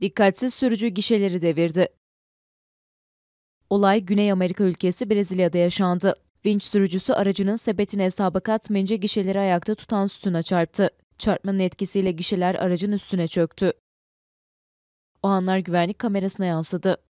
Dikkatsiz sürücü gişeleri devirdi. Olay Güney Amerika ülkesi Brezilya'da yaşandı. Vinç sürücüsü aracının sepetine hesaba katmayınca gişeleri ayakta tutan sütuna çarptı. Çarpmanın etkisiyle gişeler aracın üstüne çöktü. O anlar güvenlik kamerasına yansıdı.